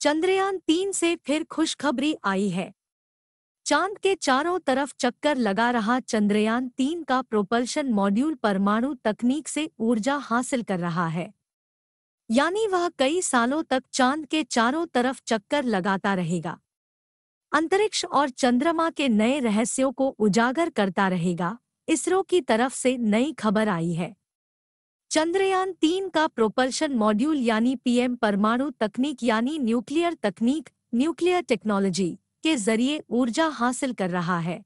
चंद्रयान तीन से फिर खुशखबरी आई है चांद के चारों तरफ चक्कर लगा रहा चंद्रयान तीन का प्रोपल्शन मॉड्यूल परमाणु तकनीक से ऊर्जा हासिल कर रहा है यानी वह कई सालों तक चांद के चारों तरफ चक्कर लगाता रहेगा अंतरिक्ष और चंद्रमा के नए रहस्यों को उजागर करता रहेगा इसरो की तरफ से नई खबर आई है चंद्रयान तीन का प्रोपल्शन मॉड्यूल यानी पीएम परमाणु तकनीक यानी न्यूक्लियर तकनीक न्यूक्लियर टेक्नोलॉजी के जरिए ऊर्जा हासिल कर रहा है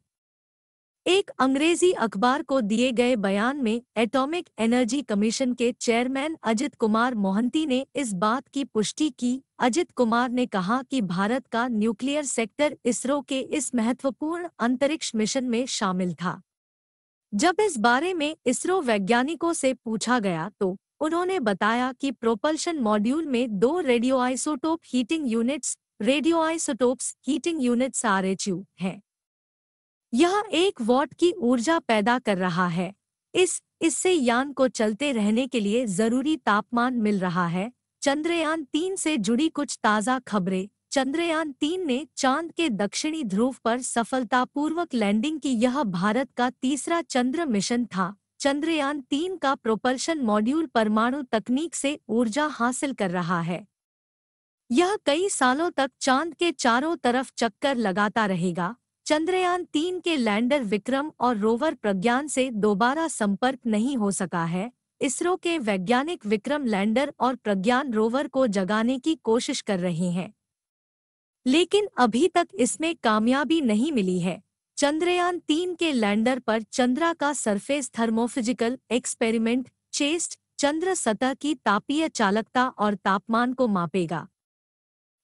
एक अंग्रेजी अखबार को दिए गए बयान में एटॉमिक एनर्जी कमीशन के चेयरमैन अजित कुमार मोहंती ने इस बात की पुष्टि की अजित कुमार ने कहा कि भारत का न्यूक्लियर सेक्टर इसरो के इस महत्वपूर्ण अंतरिक्ष मिशन में शामिल था जब इस बारे में इसरो वैज्ञानिकों से पूछा गया तो उन्होंने बताया कि प्रोपल्शन मॉड्यूल में दो radio isotope heating units radio isotopes heating units R H U है यह एक वॉट की ऊर्जा पैदा कर रहा है इस इससे यान को चलते रहने के लिए जरूरी तापमान मिल रहा है चंद्रयान तीन से जुड़ी कुछ ताज़ा खबरें चंद्रयान तीन ने चांद के दक्षिणी ध्रुव पर सफलतापूर्वक लैंडिंग की यह भारत का तीसरा चंद्र मिशन था चंद्रयान तीन का प्रोपल्शन मॉड्यूल परमाणु तकनीक से ऊर्जा हासिल कर रहा है यह कई सालों तक चांद के चारों तरफ चक्कर लगाता रहेगा चंद्रयान तीन के लैंडर विक्रम और रोवर प्रज्ञान से दोबारा संपर्क नहीं हो सका है इसरो के वैज्ञानिक विक्रम लैंडर और प्रज्ञान रोवर को जगाने की कोशिश कर रहे हैं लेकिन अभी तक इसमें कामयाबी नहीं मिली है चंद्रयान तीन के लैंडर पर चंद्रा का सरफेस थर्मोफिजिकल एक्सपेरिमेंट चेस्ट चंद्र सतह की तापीय चालकता और तापमान को मापेगा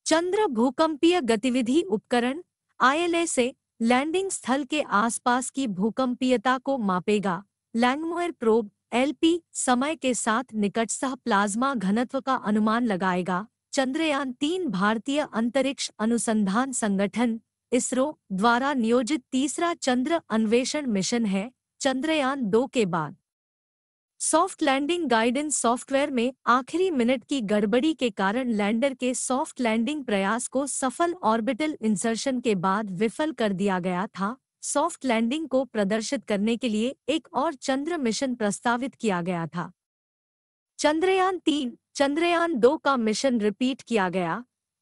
चंद्र भूकंपीय गतिविधि उपकरण आईएलए से लैंडिंग स्थल के आसपास की भूकंपीयता को मापेगा लैंगमोयर प्रोब एलपी समय के साथ सह प्लाज्मा घनत्व का अनुमान लगाएगा चंद्रयान तीन भारतीय अंतरिक्ष अनुसंधान संगठन इसरो द्वारा नियोजित तीसरा चंद्र अन्वेषण मिशन है चंद्रयान दो के बाद सॉफ्ट लैंडिंग गाइडेंस सॉफ्टवेयर में आखिरी मिनट की गड़बड़ी के कारण लैंडर के सॉफ्ट लैंडिंग प्रयास को सफल ऑर्बिटल इंसर्शन के बाद विफल कर दिया गया था सॉफ्ट लैंडिंग को प्रदर्शित करने के लिए एक और चंद्र मिशन प्रस्तावित किया गया था चंद्रयान तीन चंद्रयान दो का मिशन रिपीट किया गया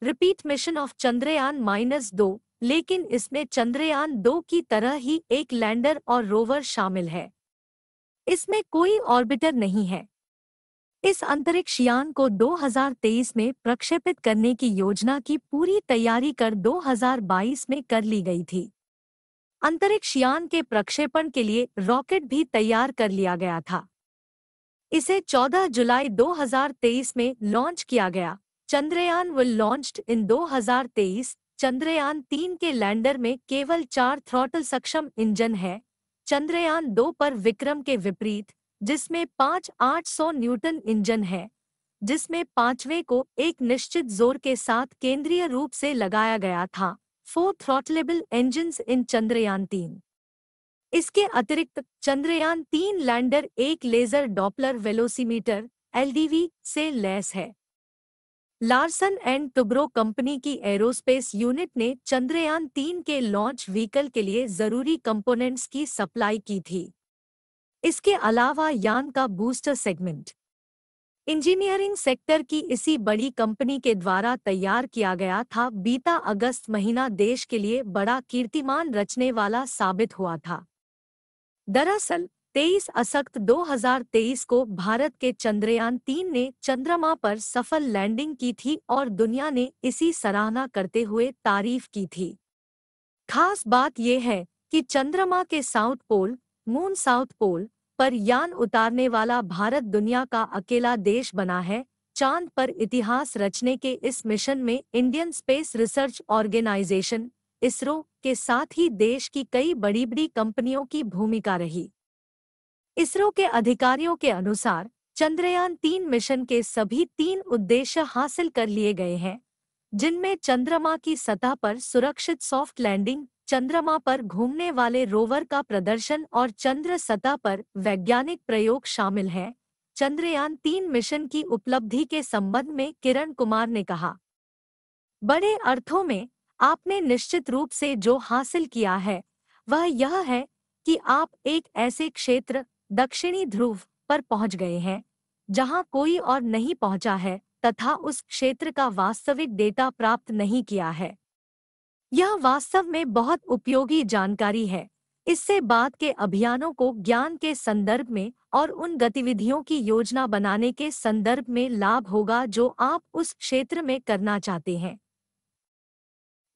repeat mission of Chandrayaan minus दो लेकिन इसमें चंद्रयान दो की तरह ही एक लैंडर और रोवर शामिल है इसमें कोई ऑर्बिटर नहीं है इस अंतरिक्ष यान को 2023 में प्रक्षेपित करने की योजना की पूरी तैयारी कर 2022 में कर ली गई थी अंतरिक्ष यान के प्रक्षेपण के लिए रॉकेट भी तैयार कर लिया गया था इसे 14 जुलाई 2023 में लॉन्च किया गया Chandrayaan will launched in 2023 Chandrayaan तीन के लैंडर में केवल चार थ्रॉटल सक्षम इंजन है चंद्रयान दो पर विक्रम के विपरीत जिसमें पाँच आठ सौ न्यूटन इंजन है जिसमें पांचवें को एक निश्चित जोर के साथ केंद्रीय रूप से लगाया गया था four throttleable engine in Chandrayaan तीन इसके अतिरिक्त चंद्रयान तीन लैंडर एक लेजर डॉपलर वेलोसीमीटर एलडीवी से लैस है लार्सन एंड टुब्रो कंपनी की एरोस्पेस यूनिट ने चंद्रयान तीन के लॉन्च व्हीकल के लिए जरूरी कंपोनेंट्स की सप्लाई की थी इसके अलावा यान का बूस्टर सेगमेंट इंजीनियरिंग सेक्टर की इसी बड़ी कंपनी के द्वारा तैयार किया गया था बीता अगस्त महीना देश के लिए बड़ा कीर्तिमान रचने वाला साबित हुआ था दरअसल 23 असक्त 2023 को भारत के चंद्रयान तीन ने चंद्रमा पर सफल लैंडिंग की थी और दुनिया ने इसी सराहना करते हुए तारीफ की थी खास बात यह है कि चंद्रमा के south pole moon south pole पर यान उतारने वाला भारत दुनिया का अकेला देश बना है चांद पर इतिहास रचने के इस मिशन में Indian space research organisation ISRO के साथ ही देश की कई बड़ी बड़ी कंपनियों की भूमिका रही इसरो के अधिकारियों के अनुसार चंद्रयान तीन मिशन के सभी तीन उद्देश्य हासिल कर लिए गए हैं जिनमें चंद्रमा की सतह पर सुरक्षित सॉफ्ट लैंडिंग चंद्रमा पर घूमने वाले रोवर का प्रदर्शन और चंद्र सतह पर वैज्ञानिक प्रयोग शामिल हैं चंद्रयान तीन मिशन की उपलब्धि के संबंध में किरण कुमार ने कहा बड़े अर्थों में आपने निश्चित रूप से जो हासिल किया है वह यह है कि आप एक ऐसे क्षेत्र दक्षिणी ध्रुव पर पहुंच गए हैं जहां कोई और नहीं पहुंचा है तथा उस क्षेत्र का वास्तविक डेटा प्राप्त नहीं किया है यह वास्तव में बहुत उपयोगी जानकारी है इससे बाद के अभियानों को ज्ञान के संदर्भ में और उन गतिविधियों की योजना बनाने के संदर्भ में लाभ होगा जो आप उस क्षेत्र में करना चाहते हैं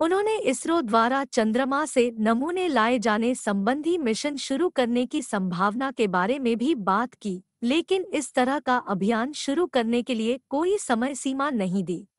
उन्होंने इसरो द्वारा चंद्रमा से नमूने लाए जाने संबंधी मिशन शुरू करने की संभावना के बारे में भी बात की लेकिन इस तरह का अभियान शुरू करने के लिए कोई समय सीमा नहीं दी